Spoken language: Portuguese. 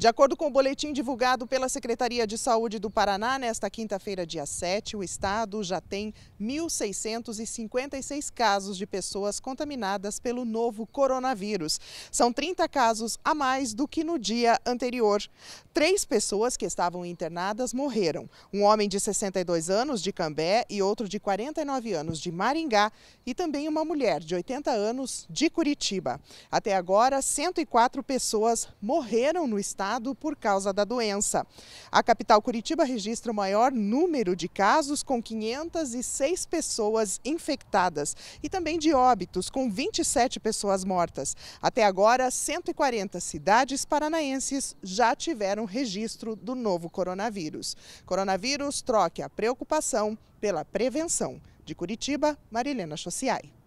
De acordo com o boletim divulgado pela Secretaria de Saúde do Paraná, nesta quinta-feira, dia 7, o estado já tem 1.656 casos de pessoas contaminadas pelo novo coronavírus. São 30 casos a mais do que no dia anterior. Três pessoas que estavam internadas morreram: um homem de 62 anos de Cambé e outro de 49 anos de Maringá, e também uma mulher de 80 anos de Curitiba. Até agora, 104 pessoas morreram no estado estado por causa da doença. A capital Curitiba registra o maior número de casos, com 506 pessoas infectadas e também de óbitos, com 27 pessoas mortas. Até agora, 140 cidades paranaenses já tiveram registro do novo coronavírus. Coronavírus troque a preocupação pela prevenção. De Curitiba, Marilena Sociai.